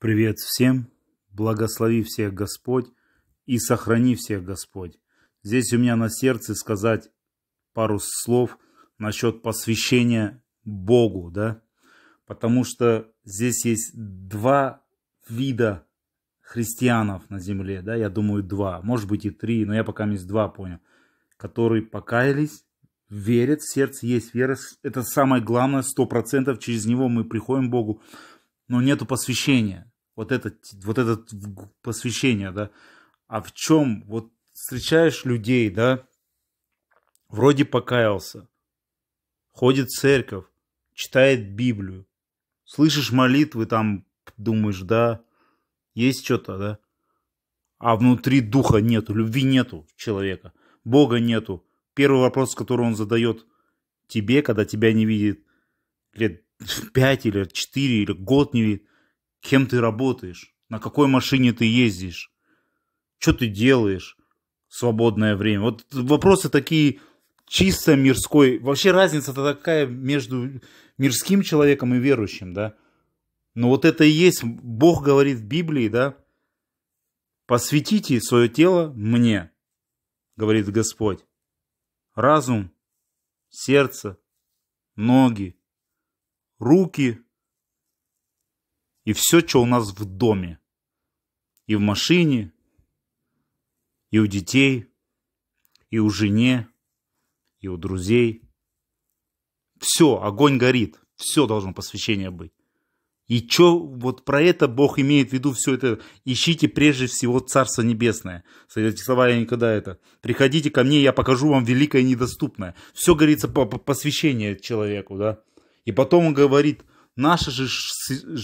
Привет всем! Благослови всех Господь и сохрани всех Господь. Здесь у меня на сердце сказать пару слов насчет посвящения Богу, да? Потому что здесь есть два вида христианов на земле, да, я думаю, два, может быть и три, но я пока есть два понял, которые покаялись, верят, в сердце есть вера, это самое главное, сто процентов через него мы приходим к Богу, но нету посвящения. Вот это, вот это посвящение, да. А в чем? Вот встречаешь людей, да, вроде покаялся, ходит в церковь, читает Библию, слышишь молитвы, там думаешь, да, есть что-то, да, а внутри духа нету, любви нету человека, Бога нету. Первый вопрос, который он задает тебе, когда тебя не видит, говорит, 5 или 4 или год не видит, кем ты работаешь, на какой машине ты ездишь, что ты делаешь в свободное время. Вот вопросы такие чисто мирской. Вообще разница-то такая между мирским человеком и верующим, да. Но вот это и есть, Бог говорит в Библии, да, посвятите свое тело мне, говорит Господь. Разум, сердце, ноги, руки и все, что у нас в доме. И в машине, и у детей, и у жене, и у друзей. Все, огонь горит, все должно посвящение быть. И что вот про это Бог имеет в виду все это? Ищите прежде всего Царство Небесное. Эти слова я никогда это. Приходите ко мне, я покажу вам великое и недоступное. Все говорится по посвящение человеку, да? И потом он говорит, наше же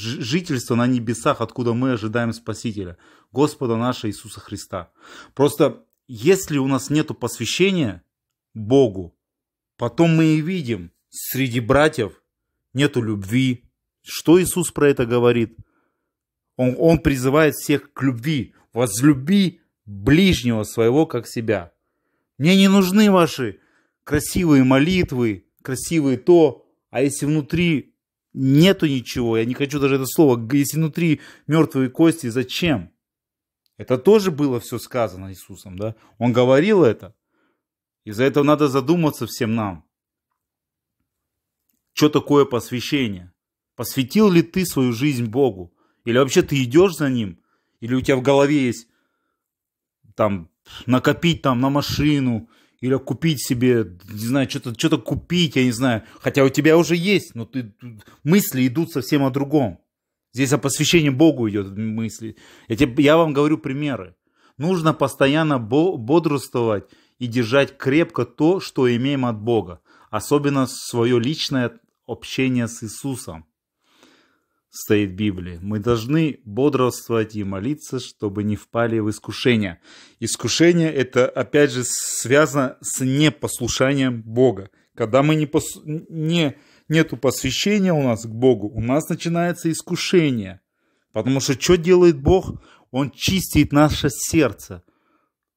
жительство на небесах, откуда мы ожидаем Спасителя, Господа нашего Иисуса Христа. Просто если у нас нет посвящения Богу, потом мы и видим, среди братьев нету любви. Что Иисус про это говорит? Он, он призывает всех к любви. Возлюби ближнего своего, как себя. Мне не нужны ваши красивые молитвы, красивые то, а если внутри нету ничего, я не хочу даже это слово, если внутри мертвые кости, зачем? Это тоже было все сказано Иисусом, да? Он говорил это. Из-за этого надо задуматься всем нам. Что такое посвящение? Посвятил ли ты свою жизнь Богу? Или вообще ты идешь за Ним? Или у тебя в голове есть там накопить там на машину, или купить себе, не знаю, что-то что то купить, я не знаю. Хотя у тебя уже есть, но ты, мысли идут совсем о другом. Здесь о посвящении Богу идет мысли. Я, тебе, я вам говорю примеры. Нужно постоянно бодрствовать и держать крепко то, что имеем от Бога. Особенно свое личное общение с Иисусом стоит в Библии. Мы должны бодрствовать и молиться, чтобы не впали в искушение. Искушение – это, опять же, связано с непослушанием Бога. Когда мы не, пос... не... нету посвящения у нас к Богу, у нас начинается искушение. Потому что что делает Бог? Он чистит наше сердце.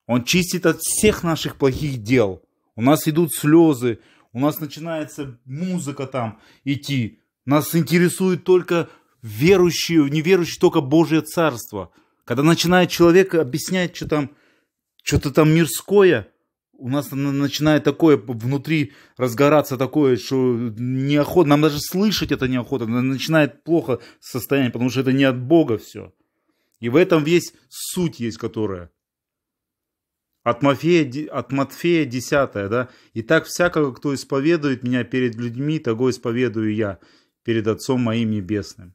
Он чистит от всех наших плохих дел. У нас идут слезы, у нас начинается музыка там идти. Нас интересует только верующие, в неверующие только Божье Царство. Когда начинает человек объяснять, что там, что-то там мирское, у нас начинает такое внутри разгораться такое, что неохота, нам даже слышать это неохота, начинает плохо состояние, потому что это не от Бога все. И в этом весь суть есть, которая. От Матфея, от Матфея 10, да? «И так всякого, кто исповедует меня перед людьми, того исповедую я перед Отцом моим Небесным».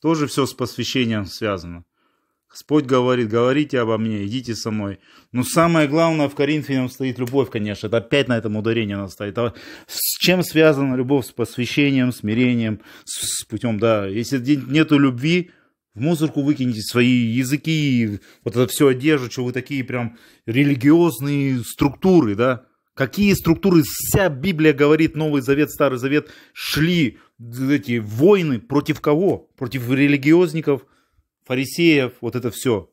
Тоже все с посвящением связано. Господь говорит, говорите обо мне, идите со мной. Но самое главное в Коринфянам стоит любовь, конечно. Это опять на этом ударение она стоит. А с чем связана любовь? С посвящением, смирением, с путем, да. Если нету любви, в мусорку выкиньте свои языки, вот это все одежду, что вы такие прям религиозные структуры, да. Какие структуры, вся Библия говорит, Новый Завет, Старый Завет, шли эти войны против кого? Против религиозников, фарисеев, вот это все.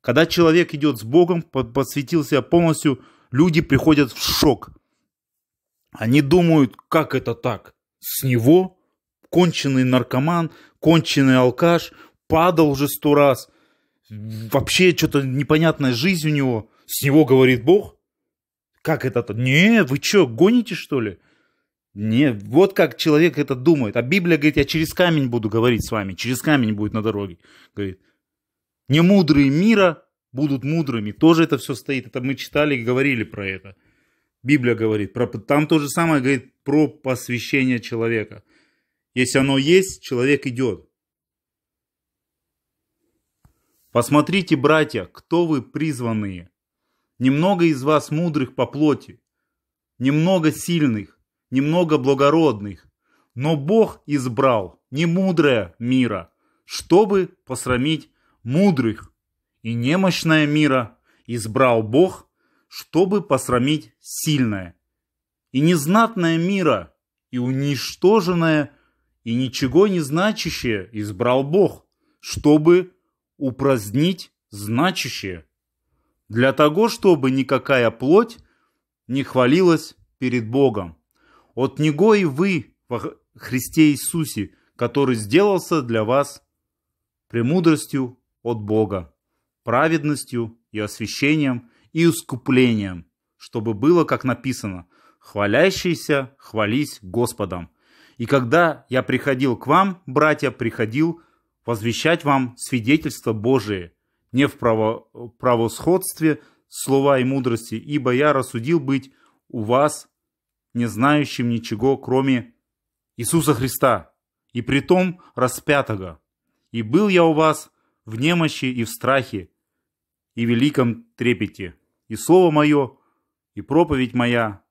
Когда человек идет с Богом, посвятил себя полностью, люди приходят в шок. Они думают, как это так? С него конченый наркоман, конченый алкаш, падал уже сто раз. Вообще что-то непонятная жизнь у него. С него говорит Бог? Как это-то? Не, вы что, гоните что ли? Не, вот как человек это думает. А Библия говорит, я через камень буду говорить с вами, через камень будет на дороге. Говорит, не мудрые мира будут мудрыми. Тоже это все стоит. Это мы читали и говорили про это. Библия говорит, про, там то же самое говорит про посвящение человека. Если оно есть, человек идет. Посмотрите, братья, кто вы призванные. Немного из вас мудрых по плоти, немного сильных, немного благородных. Но Бог избрал немудрое мира, чтобы посрамить мудрых. И немощное мира избрал Бог, чтобы посрамить сильное. И незнатное мира, и уничтоженное, и ничего не значащее избрал Бог, чтобы упразднить значащее. Для того, чтобы никакая плоть не хвалилась перед Богом. От Него и вы во Христе Иисусе, который сделался для вас премудростью от Бога, праведностью и освящением и искуплением, чтобы было, как написано, «Хвалящийся хвались Господом». И когда я приходил к вам, братья, приходил возвещать вам свидетельство Божие, не в право, правосходстве слова и мудрости, ибо я рассудил быть у вас не знающим ничего, кроме Иисуса Христа, и притом распятого. И был я у вас в немощи и в страхе, и великом трепете. И слово мое, и проповедь моя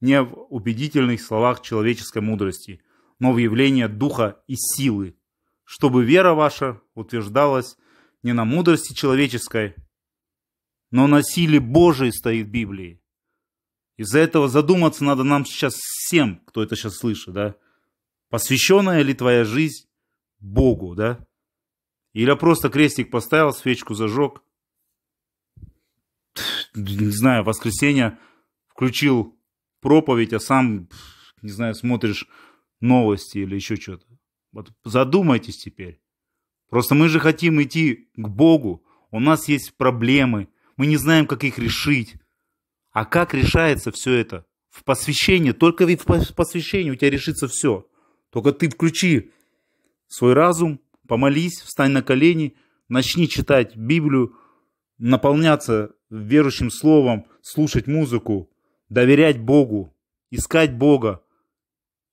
не в убедительных словах человеческой мудрости, но в явлении духа и силы, чтобы вера ваша утверждалась не на мудрости человеческой, но на силе Божией стоит в Библии. Из-за этого задуматься надо нам сейчас всем, кто это сейчас слышит, да? Посвященная ли твоя жизнь Богу, да? Или просто крестик поставил, свечку зажег. Не знаю, в воскресенье включил проповедь, а сам, не знаю, смотришь новости или еще что-то. Вот задумайтесь теперь. Просто мы же хотим идти к Богу. У нас есть проблемы. Мы не знаем, как их решить. А как решается все это? В посвящении, только в посвящении у тебя решится все. Только ты включи свой разум, помолись, встань на колени, начни читать Библию, наполняться верующим словом, слушать музыку, доверять Богу, искать Бога.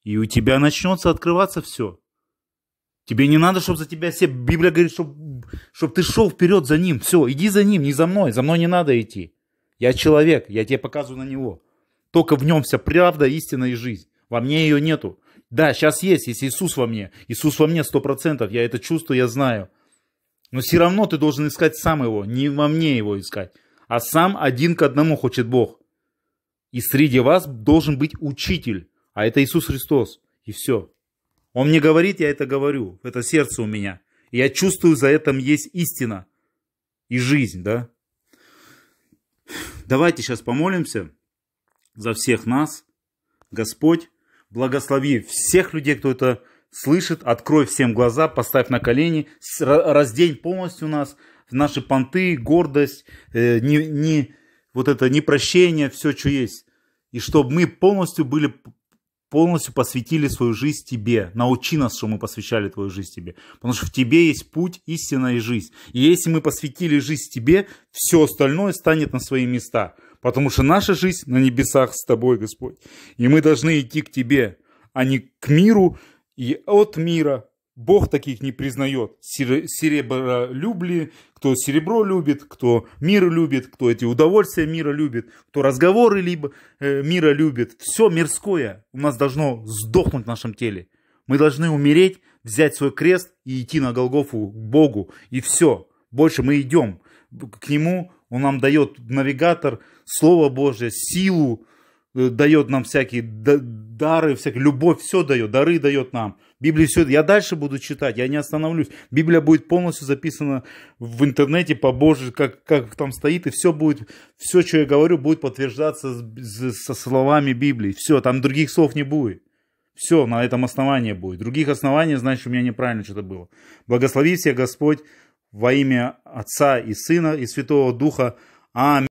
И у тебя начнется открываться все. Тебе не надо, чтобы за тебя все... Библия говорит, чтобы, чтобы ты шел вперед за ним. Все, иди за ним, не за мной. За мной не надо идти. Я человек, я тебе показываю на него. Только в нем вся правда, истина и жизнь. Во мне ее нету. Да, сейчас есть, есть Иисус во мне. Иисус во мне 100%, я это чувствую, я знаю. Но все равно ты должен искать сам его, не во мне его искать. А сам один к одному хочет Бог. И среди вас должен быть учитель, а это Иисус Христос. И все. Он мне говорит, я это говорю, это сердце у меня. И я чувствую, за этим есть истина и жизнь, да? Давайте сейчас помолимся за всех нас. Господь, благослови всех людей, кто это слышит. Открой всем глаза, поставь на колени, раздень полностью нас, наши понты, гордость, э, не, не, вот это непрощение, все, что есть. И чтобы мы полностью были полностью посвятили свою жизнь тебе. Научи нас, что мы посвящали твою жизнь тебе. Потому что в тебе есть путь, истина и жизнь. И если мы посвятили жизнь тебе, все остальное станет на свои места. Потому что наша жизнь на небесах с тобой, Господь. И мы должны идти к тебе, а не к миру и от мира, Бог таких не признает. Серебролюбли, кто серебро любит, кто мир любит, кто эти удовольствия мира любит, кто разговоры либо, э, мира любит. Все мирское у нас должно сдохнуть в нашем теле. Мы должны умереть, взять свой крест и идти на Голгофу к Богу. И все. Больше мы идем к Нему. Он нам дает навигатор, Слово Божье, силу, Э, дает нам всякие дары, всякие, любовь все дает, дары дает нам. Библия все, я дальше буду читать, я не остановлюсь. Библия будет полностью записана в интернете по Божьей, как, как там стоит, и все будет, все, что я говорю, будет подтверждаться со словами Библии. Все, там других слов не будет. Все, на этом основании будет. Других оснований, значит, у меня неправильно что-то было. Благослови всех Господь во имя Отца и Сына и Святого Духа. Аминь.